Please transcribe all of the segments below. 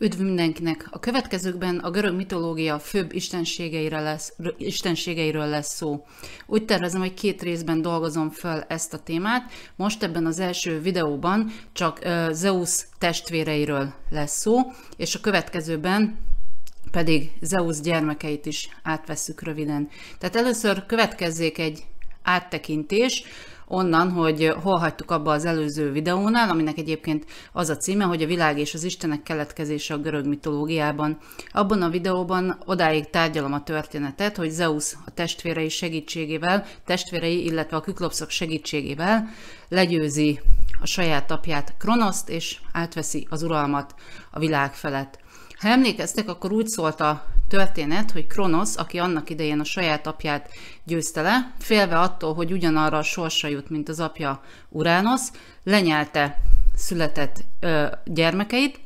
Üdv mindenkinek! A következőkben a görög mitológia főbb istenségeire lesz, istenségeiről lesz szó. Úgy tervezem, hogy két részben dolgozom fel ezt a témát. Most ebben az első videóban csak uh, Zeus testvéreiről lesz szó, és a következőben pedig Zeus gyermekeit is átvesszük röviden. Tehát először következzék egy áttekintés, onnan, hogy hol hagytuk abba az előző videónál, aminek egyébként az a címe, hogy a világ és az Istenek keletkezése a görög mitológiában. Abban a videóban odáig tárgyalom a történetet, hogy Zeus a testvérei segítségével, testvérei, illetve a küklopszok segítségével legyőzi a saját apját Kronoszt, és átveszi az uralmat a világ felett. Ha emlékeztek, akkor úgy szólt a történet, hogy Kronosz, aki annak idején a saját apját győzte le, félve attól, hogy ugyanarra a sorsa jut, mint az apja Uránosz, lenyelte született ö, gyermekeit,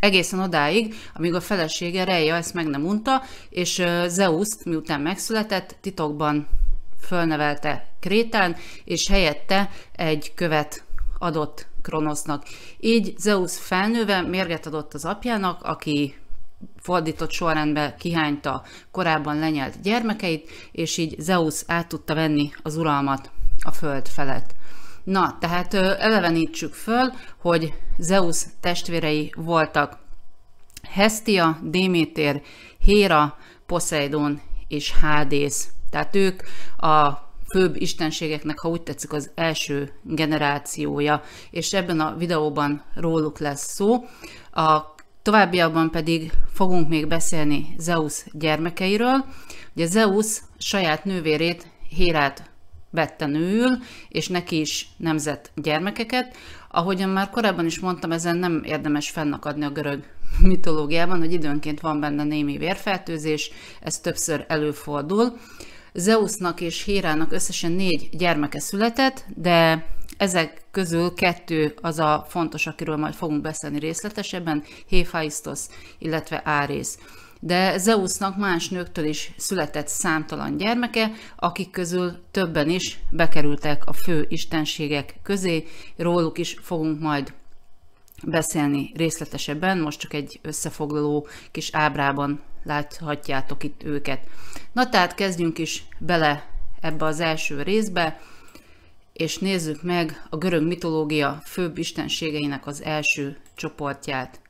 egészen odáig, amíg a felesége Reja ezt meg nem unta, és ö, Zeuszt, miután megszületett, titokban fölnevelte Krétán, és helyette egy követ adott Kronosznak. Így Zeus felnőve mérget adott az apjának, aki fordított sorrendbe kihányta korábban lenyelt gyermekeit, és így Zeus át tudta venni az uralmat a föld felett. Na, tehát elevenítsük föl, hogy Zeus testvérei voltak Hestia, Déméter, Héra, Poseidon és Hádész. Tehát ők a főbb istenségeknek, ha úgy tetszik, az első generációja, és ebben a videóban róluk lesz szó. A továbbiakban pedig fogunk még beszélni Zeus gyermekeiről. Ugye Zeus saját nővérét, Hérát vette nőül, és neki is nemzett gyermekeket. Ahogyan már korábban is mondtam, ezen nem érdemes fennakadni a görög mitológiában, hogy időnként van benne némi vérfertőzés, ez többször előfordul. Zeusnak és Hérának összesen négy gyermeke született, de ezek közül kettő az a fontos, akiről majd fogunk beszélni részletesebben, Héfaisztos, illetve Árész. De Zeusnak más nőktől is született számtalan gyermeke, akik közül többen is bekerültek a fő istenségek közé, róluk is fogunk majd beszélni részletesebben, most csak egy összefoglaló kis ábrában láthatjátok itt őket. Na tehát kezdjünk is bele ebbe az első részbe, és nézzük meg a görög mitológia főbb istenségeinek az első csoportját.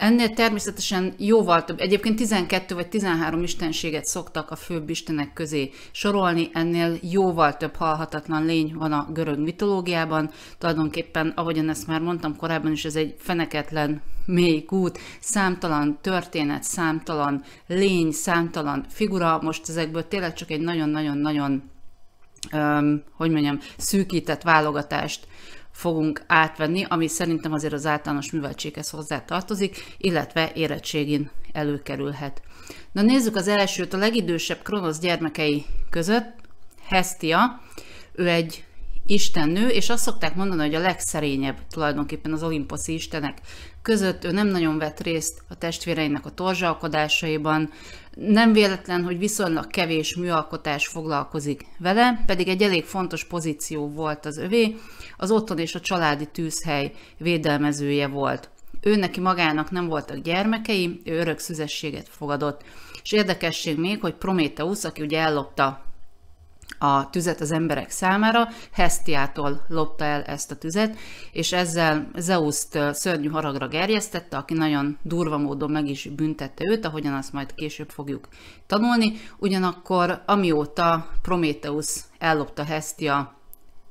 Ennél természetesen jóval több, egyébként 12 vagy 13 istenséget szoktak a főbb istenek közé sorolni, ennél jóval több halhatatlan lény van a görög mitológiában. Tulajdonképpen, ahogyan ezt már mondtam korábban is, ez egy feneketlen mély út, számtalan történet, számtalan lény, számtalan figura, most ezekből tényleg csak egy nagyon-nagyon-nagyon, hogy mondjam, szűkített válogatást fogunk átvenni, ami szerintem azért az általános műveltséghez hozzá tartozik, illetve érettségin előkerülhet. Na nézzük az elsőt, a legidősebb Kronosz gyermekei között, Hestia, ő egy Isten nő, és azt szokták mondani, hogy a legszerényebb tulajdonképpen az olimposzi istenek között. Ő nem nagyon vett részt a testvéreinek a torzsalkodásaiban, nem véletlen, hogy viszonylag kevés műalkotás foglalkozik vele, pedig egy elég fontos pozíció volt az övé, az otthon és a családi tűzhely védelmezője volt. Ő neki magának nem voltak gyermekei, ő örök szüzességet fogadott. És érdekesség még, hogy Prométeusz, aki ugye ellopta a tüzet az emberek számára, Hestiától lopta el ezt a tüzet, és ezzel Zeus szörnyű haragra gerjesztette, aki nagyon durva módon meg is büntette őt, ahogyan azt majd később fogjuk tanulni. Ugyanakkor amióta Prométeusz ellopta Hestia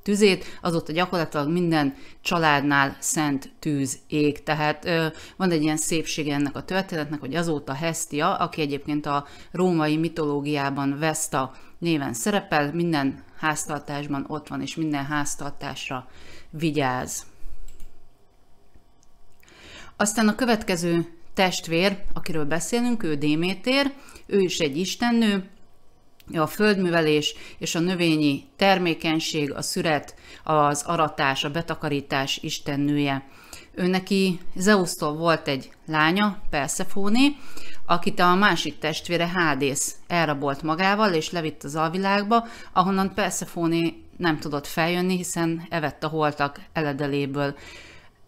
tüzét, azóta gyakorlatilag minden családnál szent tűz ég. Tehát ö, van egy ilyen szépsége ennek a történetnek, hogy azóta Hestia, aki egyébként a római mitológiában Vesta néven szerepel, minden háztartásban ott van, és minden háztartásra vigyáz. Aztán a következő testvér, akiről beszélünk, ő Démétér, ő is egy istennő, a földművelés és a növényi termékenység, a szüret, az aratás, a betakarítás istennője. Ő neki Zeusztól volt egy lánya, Persephone, akit a másik testvére Hádész elrabolt magával, és levitt az alvilágba, ahonnan Persephone nem tudott feljönni, hiszen evett a holtak eledeléből.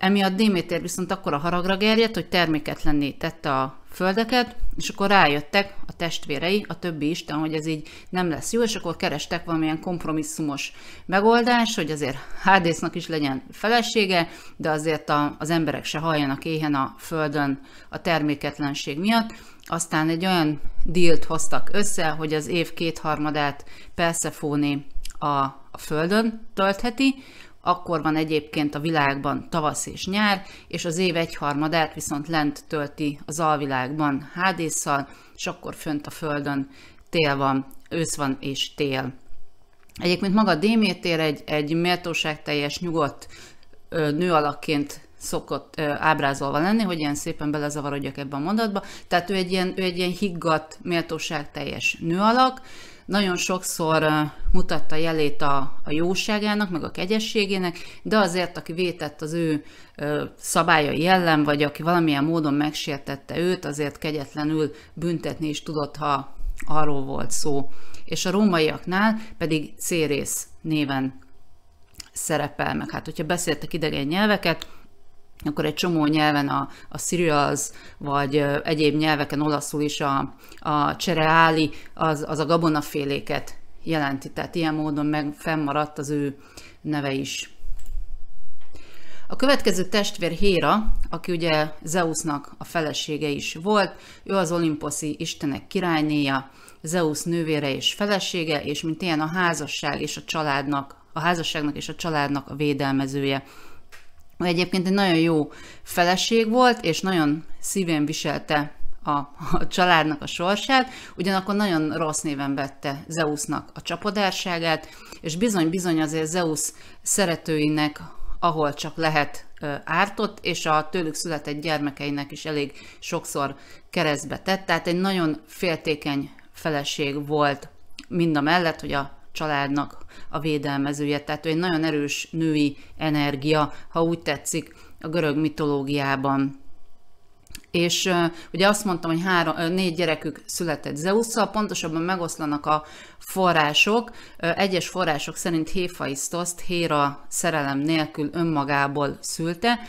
Emiatt Déméter viszont akkor a haragra gerjedt, hogy terméketlenné tette a földeket, és akkor rájöttek a testvérei, a többi isten, hogy ez így nem lesz jó, és akkor kerestek valamilyen kompromisszumos megoldást, hogy azért Hádésznak is legyen felesége, de azért a, az emberek se halljanak éhen a földön a terméketlenség miatt. Aztán egy olyan dílt hoztak össze, hogy az év kétharmadát Persefóni a, a földön töltheti, akkor van egyébként a világban tavasz és nyár, és az év egyharmadát viszont lent tölti az alvilágban hádészal, és akkor fönt a földön tél van, ősz van és tél. Egyébként maga Démétér egy, egy méltóságteljes, nyugodt nő alakként szokott ö, ábrázolva lenni, hogy ilyen szépen belezavarodjak ebbe a mondatba. Tehát ő egy ilyen, ő egy ilyen higgadt, méltóságteljes nő alak, nagyon sokszor mutatta jelét a, a jóságának, meg a kegyességének, de azért, aki vétett az ő szabályai ellen, vagy aki valamilyen módon megsértette őt, azért kegyetlenül büntetni is tudott, ha arról volt szó. És a rómaiaknál pedig Cérész néven szerepel meg. Hát, hogyha beszéltek idegen nyelveket, akkor egy csomó nyelven a, a Sirius, vagy egyéb nyelveken olaszul is a, a csereáli, az, az a gabonaféléket jelenti. Tehát ilyen módon meg fennmaradt az ő neve is. A következő testvér Héra, aki ugye Zeusnak a felesége is volt, ő az olimposzi istenek királynéja, Zeus nővére és felesége, és mint ilyen a házasság és a családnak, a házasságnak és a családnak a védelmezője. Egyébként egy nagyon jó feleség volt, és nagyon szívén viselte a, a családnak a sorsát, ugyanakkor nagyon rossz néven vette Zeusnak a csapodárságát, és bizony-bizony azért Zeus szeretőinek, ahol csak lehet ártott, és a tőlük született gyermekeinek is elég sokszor keresztbe tett, tehát egy nagyon féltékeny feleség volt mind a mellett, hogy a családnak a védelmezője. Tehát ő egy nagyon erős női energia, ha úgy tetszik, a görög mitológiában. És ugye azt mondtam, hogy három, négy gyerekük született Zeusszal, pontosabban megoszlanak a források. egyes források szerint Héfaisztoszt Héra szerelem nélkül önmagából szülte,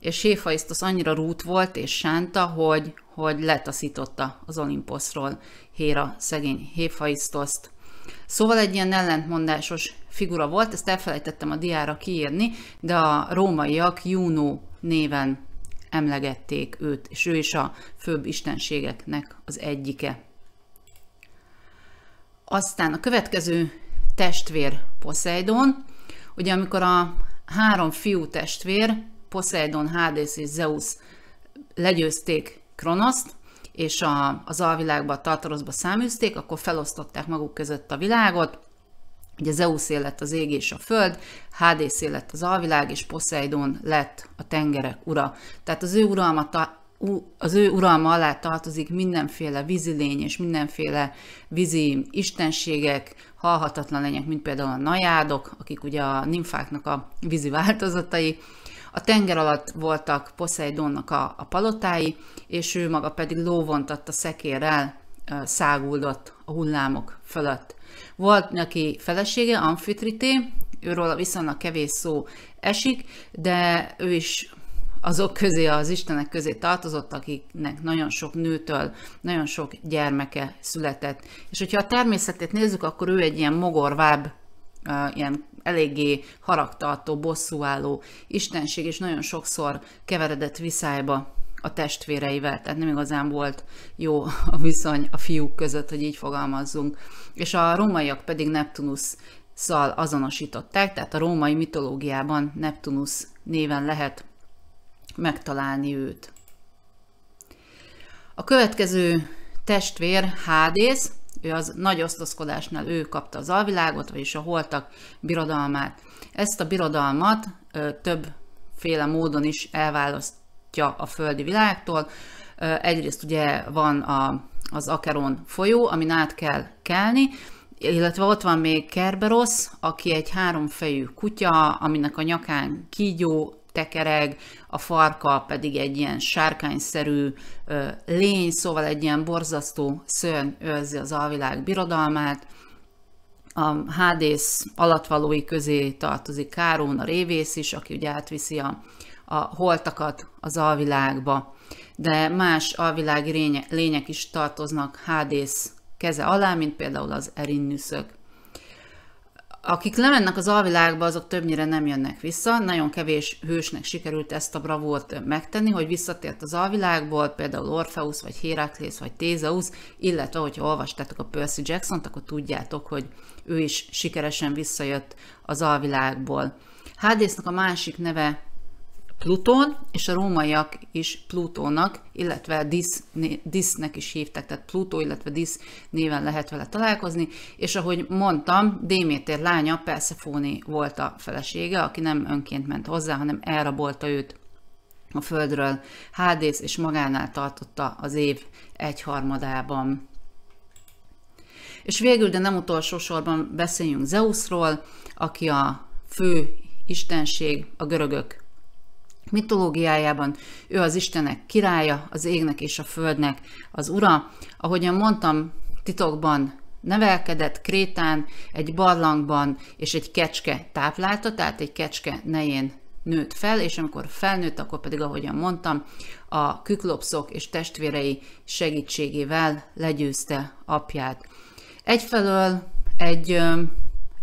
és Héfaisztosz annyira rút volt és sánta, hogy, hogy letaszította az Olimposzról Héra szegény Héfaisztoszt. Szóval egy ilyen ellentmondásos figura volt, ezt elfelejtettem a diára kiírni, de a rómaiak Juno néven emlegették őt, és ő is a főbb istenségeknek az egyike. Aztán a következő testvér Poseidon, ugye amikor a három fiú testvér, Poseidon, Hades és Zeus legyőzték Kronoszt, és a, az alvilágba, a Tartaroszba száműzték, akkor felosztották maguk között a világot, Ugye Zeus lett az ég és a föld, Hades lett az alvilág, és Poseidon lett a tengerek ura. Tehát az ő uralma, az ő uralma alá tartozik mindenféle vízilény és mindenféle vízi istenségek, halhatatlan lények, mint például a najádok, akik ugye a nymfáknak a vízi változatai, a tenger alatt voltak Poseidonnak a, a palotái, és ő maga pedig lóvontatta szekérrel száguldott a hullámok fölött. Volt neki felesége, Amfitrité, őről viszonylag kevés szó esik, de ő is azok közé, az istenek közé tartozott, akiknek nagyon sok nőtől, nagyon sok gyermeke született. És hogyha a természetét nézzük, akkor ő egy ilyen mogorváb, ilyen eléggé haragtartó, bosszúálló istenség, és nagyon sokszor keveredett viszályba a testvéreivel, tehát nem igazán volt jó a viszony a fiúk között, hogy így fogalmazzunk. És a rómaiak pedig Neptunusz szal azonosították, tehát a római mitológiában Neptunus néven lehet megtalálni őt. A következő testvér Hádész, ő az nagy osztozkodásnál ő kapta az alvilágot, vagyis a holtak birodalmát. Ezt a birodalmat többféle módon is elválasztja a földi világtól. Egyrészt ugye van a, az Akeron folyó, amin át kell kelni, illetve ott van még Kerberos, aki egy háromfejű kutya, aminek a nyakán kígyó, tekereg, a farka pedig egy ilyen sárkányszerű lény, szóval egy ilyen borzasztó szörny őrzi az alvilág birodalmát. A hádész alattvalói közé tartozik Káron, a révész is, aki ugye átviszi a, a holtakat az alvilágba de más alvilági lények is tartoznak Hádész keze alá, mint például az erinnüszök. Akik lemennek az alvilágba, azok többnyire nem jönnek vissza. Nagyon kevés hősnek sikerült ezt a bravúrt megtenni, hogy visszatért az alvilágból, például Orpheus, vagy Heraklész, vagy Tézeusz, illetve, hogyha olvastátok a Percy Jackson-t, akkor tudjátok, hogy ő is sikeresen visszajött az alvilágból. Hádésznek a másik neve Pluton és a rómaiak is Plutónak, illetve Disznek Disnek is hívták, tehát Plutó, illetve Dis néven lehet vele találkozni, és ahogy mondtam, Démétér lánya Persefóni volt a felesége, aki nem önként ment hozzá, hanem elrabolta őt a földről Hádész, és magánál tartotta az év egyharmadában. És végül, de nem utolsó sorban beszéljünk Zeusról, aki a fő istenség a görögök mitológiájában ő az Istenek királya, az égnek és a földnek az ura. Ahogyan mondtam, titokban nevelkedett Krétán, egy barlangban, és egy kecske táplálta, tehát egy kecske nején nőtt fel, és amikor felnőtt, akkor pedig, ahogyan mondtam, a küklopszok és testvérei segítségével legyőzte apját. Egyfelől egy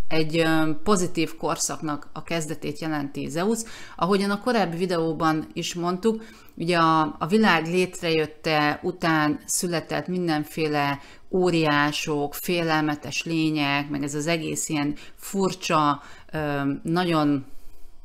egy pozitív korszaknak a kezdetét jelenti Zeus. Ahogyan a korábbi videóban is mondtuk, ugye a, a világ létrejötte után született mindenféle óriások, félelmetes lények, meg ez az egész ilyen furcsa, nagyon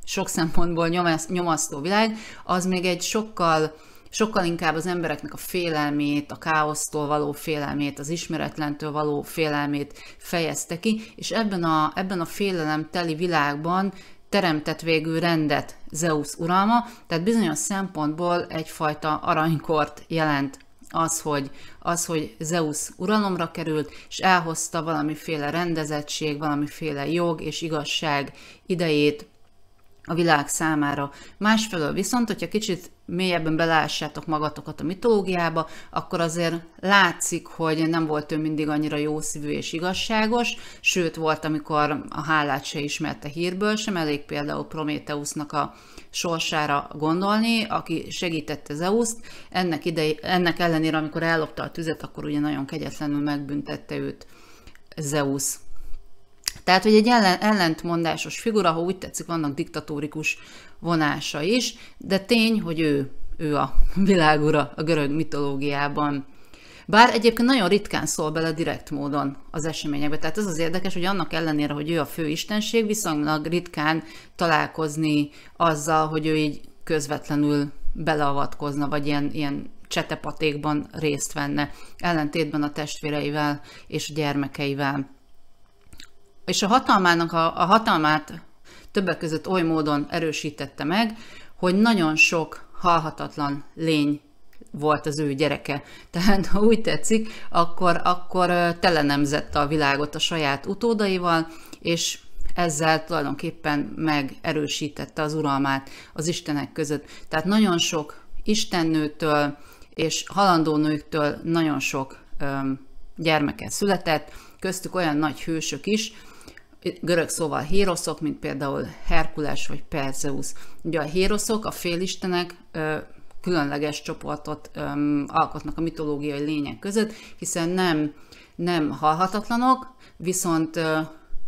sok szempontból nyomasztó világ, az még egy sokkal sokkal inkább az embereknek a félelmét, a káosztól való félelmét, az ismeretlentől való félelmét fejezte ki, és ebben a, ebben a félelem teli világban teremtett végül rendet Zeus uralma, tehát bizonyos szempontból egyfajta aranykort jelent az, hogy, az, hogy Zeus uralomra került, és elhozta valamiféle rendezettség, valamiféle jog és igazság idejét a világ számára. Másfelől viszont, hogyha kicsit mélyebben belássátok magatokat a mitológiába, akkor azért látszik, hogy nem volt ő mindig annyira jó szívű és igazságos, sőt volt, amikor a hálát se ismerte hírből sem, elég például Prométeusznak a sorsára gondolni, aki segítette Zeuszt, ennek, idei, ennek ellenére, amikor ellopta a tüzet, akkor ugye nagyon kegyetlenül megbüntette őt Zeus. Tehát, hogy egy ellen, ellentmondásos figura, ha úgy tetszik, vannak diktatórikus vonása is, de tény, hogy ő, ő a világura a görög mitológiában. Bár egyébként nagyon ritkán szól bele direkt módon az eseményekbe. Tehát ez az érdekes, hogy annak ellenére, hogy ő a fő istenség, viszonylag ritkán találkozni azzal, hogy ő így közvetlenül beleavatkozna, vagy ilyen, ilyen csetepatékban részt venne, ellentétben a testvéreivel és a gyermekeivel és a hatalmának a, a hatalmát többek között oly módon erősítette meg, hogy nagyon sok halhatatlan lény volt az ő gyereke. Tehát, ha úgy tetszik, akkor, akkor telenemzette a világot a saját utódaival, és ezzel tulajdonképpen megerősítette az uralmát az istenek között. Tehát nagyon sok istennőtől és halandó nőktől nagyon sok öm, gyermeke született, köztük olyan nagy hősök is, görög szóval héroszok, mint például Herkules vagy Perzeus. Ugye a héroszok, a félistenek különleges csoportot alkotnak a mitológiai lények között, hiszen nem, nem halhatatlanok, viszont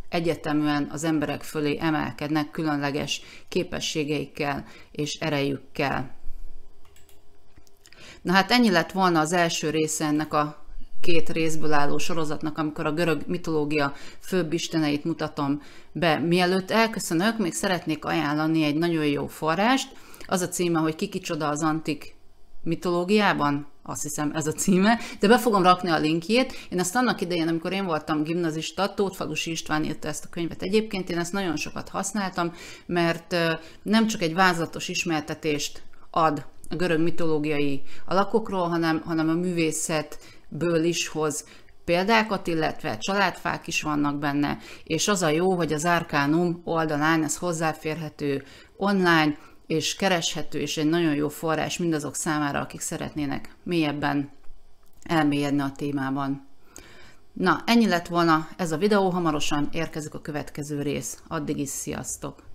egyeteműen az emberek fölé emelkednek különleges képességeikkel és erejükkel. Na hát ennyi lett volna az első része ennek a két részből álló sorozatnak, amikor a görög mitológia főbb isteneit mutatom be. Mielőtt elköszönök, még szeretnék ajánlani egy nagyon jó forrást, az a címe, hogy ki kicsoda az antik mitológiában, azt hiszem ez a címe, de be fogom rakni a linkjét. Én azt annak idején, amikor én voltam gimnazista, Tóth Falusi István írta ezt a könyvet egyébként, én ezt nagyon sokat használtam, mert nem csak egy vázlatos ismertetést ad a görög mitológiai alakokról, hanem, hanem a művészet ből is hoz példákat, illetve családfák is vannak benne, és az a jó, hogy az Arcanum oldalán ez hozzáférhető online, és kereshető, és egy nagyon jó forrás mindazok számára, akik szeretnének mélyebben elmélyedni a témában. Na, ennyi lett volna ez a videó, hamarosan érkezik a következő rész. Addig is sziasztok!